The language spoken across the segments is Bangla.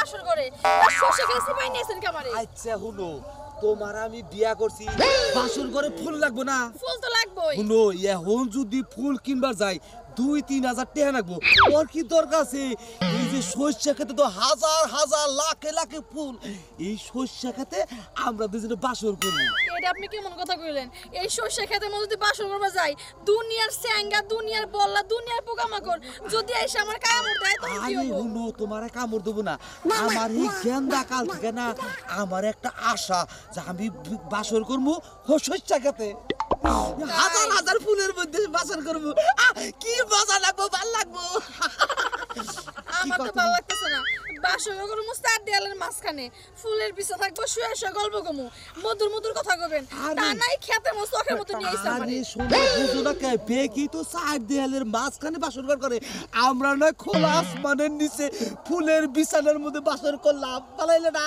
বাসর করে মাই কামারে আচ্ছা হুনো তোমার আমি বিয়া করছি বাসর করে ফুল লাগবো না ফুল তো লাগবো হুনো এখন যদি ফুল কিনবার যাই দুই তিন হাজার টেহা রাখবো ওর কি দরকার আছে এই যে সর্ষা খেতে তো হাজার হাজার লাখে লাখে ফুল এই সর্ষা খেতে আমরা দুজনে বাসর করবো এটা আপনি কেমন কথা কইলেন এই সর্ষে খেতে মধ্যে বাসর করবা যাই দুনিয়ার স্যাঙ্গা দুনিয়ার বল্লা দুনিয়ার পোকামাকড় যদি এসে আমার কামড় দেয় তখন কি আরে তোমার কামড় দেবো না আমার এই গেন্দা কাল থেকে না আমার একটা আশা যে আমি বাসর করবো সর্ষা খেতে হাজার হাজার ফুলের মধ্যে করবো কি লাগবো ভাল লাগবো আমার তো ভালো লাগতেছে না মধুর মধুর কথা কবেন নাই খেতে মাঝখানে করে আমরা নয় খোলা আসমানের নিচে ফুলের বিছানার মধ্যে বাসর করলাম পালাইলে না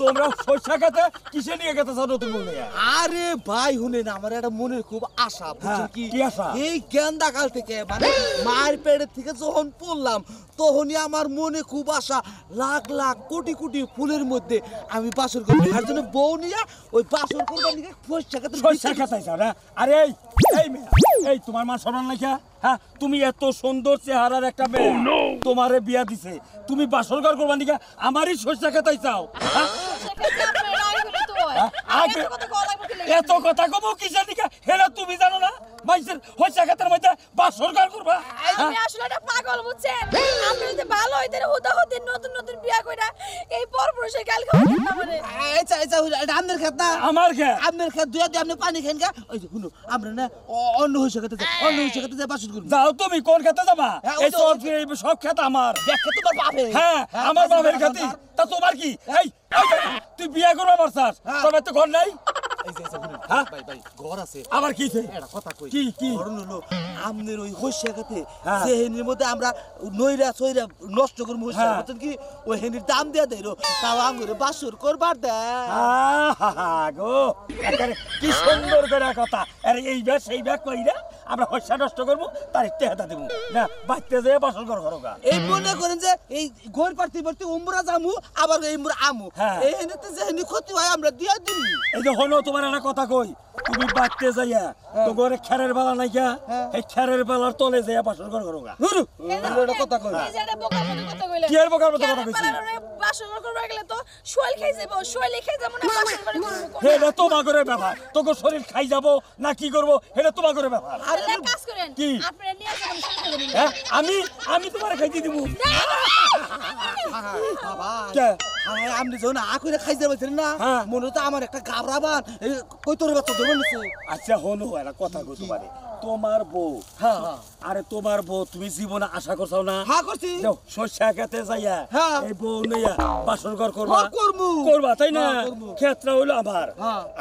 তোমরা খেতে কিসে নিয়ে খেতে চাও আরে ভাই হুনে না আমার একটা মনের খুব হ্যাঁ, আশা এই গেন্দা কাল থেকে মানে মায়ের পেটের থেকে যখন পড়লাম তখনই আমার মনে খুব আশা লাখ লাখ কোটি কোটি ফুলের মধ্যে আমি বাসর করবো তার জন্য বউ নিয়ে ওই বাসর করবার নিয়ে খেতে সরষা খেতে আরে তোমার মা হ্যাঁ, তুমি এত সুন্দর চেহারার একটা oh, তোমারে বিয়া দিছে তুমি বাসর ঘর করবা নিকা আমারই সর্ষা খেতাই চাও হ্যাঁ? হ্যাঁ? এত কথা কব কি জানি হেরা তুমি জানো না মাইসের হইছে খাতের মধ্যে বা সরকার করবা আমি হ্যাঁ? আসলে এটা পাগল বুঝছেন আপনি যদি ভালো হইতেন হুদা হতেন নতুন নতুন বিয়া কইরা এই পরপুরুষের গাল খাওয়া মানে আচ্ছা আচ্ছা এটা আমদের খেত না আমার খেত আমদের খেত দুয়া দিয়ে আপনি পানি খাইন গা ওই যে শুনো আমরা না অন্য হইছে খেতে যাই অন্য হইছে খেতে যাই বাসন করব যাও তুমি কোন খেতে যাবা হ্যাঁ, এই সব সব খেত আমার দেখ তোমার বাপে হ্যাঁ আমার বাপের খেতি তা তোমার কি এই তুই বিয়ে করবা আমার স্যার হ্যাঁ। তোমার তো ঘর নাই ওই হ্যাঁ। মধ্যে আমরা নইরা নষ্ট করব হইসাগাতে হ্যাঁ। কি ওই হেনির দাম দেয়া দেরো তাও আঙ্গুরে বাসুর করবার দে গো কি কথা আরে এই ব্যাগ এই ব্যাস কইরা আমরা হস্যা নষ্ট করবো তার টেহাটা দেবো না বাঁচতে যেয়ে বাসন ঘর ঘর এই মনে করেন যে এই গোর পার্টি পার্টি উমরা জামু আবার এই আমু হ্যাঁ। এই যে ক্ষতি হয় আমরা দিয়া দিন এই যে হলো তোমার একটা কথা কই তুমি বাঁচতে যাইয়া হ্যাঁ। তো ঘরে খেরের বালা নাই গা হ্যাঁ। এই খেরের বালার তলে যাইয়া বাসন ঘর ঘর কথা কই কি আর বোকার মতো কথা কইছি খাই যাবো শোয়ালে খাই যাবো না বাসন ঘর এটা তোমার করে ব্যাপার তোকে শরীর খাই যাবো না কি করবো এটা তোমার করে ব্যাপার হ্যাঁ, আমি আমি তোমার খাইতে দিব হ্যাঁ। একটা কই আচ্ছা, তোমার হ্যাঁ, হ্যাঁ। তুমি বাসর ঘর করবা তাই না ক্ষেত্র হইলো আমার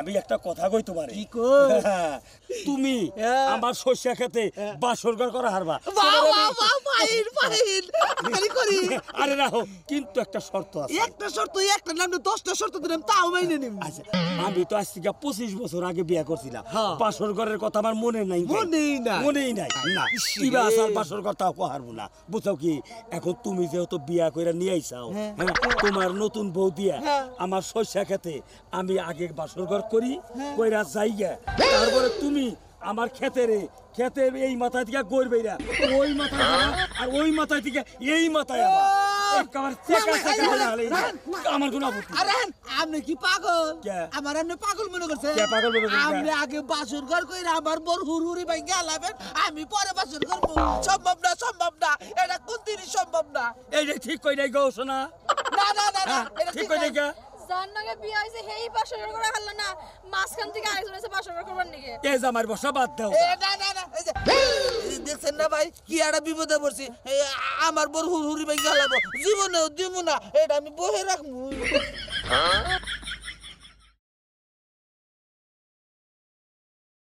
আমি একটা কথা কই পারি কই তুমি আমার সর্ষা খেতে বাসর ঘর করা হারবা আরে কিন্তু একটা শর্ত আছে একটা শর্ত একটা দশটা শর্ত দিলাম তাও মাইনে নিম আচ্ছা, আমি তো আজ থেকে পঁচিশ বছর আগে বিয়ে করছিলাম হ্যাঁ। ঘরের কথা আমার মনে নাই মনেই না মনেই নাই না কিবা আসার কথা না কি এখন তুমি যেহেতু বিয়া করে নিয়ে আইসাও হ্যাঁ। হ্যাঁ, তোমার নতুন বউ দিয়া আমার শস্যা খেতে আমি আগে বাসর ঘর করি কইরা যাইগা তারপরে তুমি আমার খেতে রে খেতে এই মাথায় থেকে গড়বে ওই মাথায় আর ওই মাথায় থেকে এই মাথায় আবার কি পাগল আমার পাগল মনে করছেন আপনি আগে বাসুর ঘর কইরা আমার বর হুরহুরি ভাই গেলাবেন আমি পরে বাসুর ঘর সম্ভব না সম্ভব না এটা কোন সম্ভব না এই যে ঠিক কই নাই শোনা না না না হ্যাঁ, এটা ঠিক যার নাকি বিয়ে হয়েছে না মাঝখান থেকে আরেকজন এসে বাসর করবার নিকে এই যে বাদ দাও না না ভাই কি একটা বিপদে পড়ছি আমার বড় হুড়ি ভাই গেলাবো জীবনে দিব না এটা আমি বহে রাখবো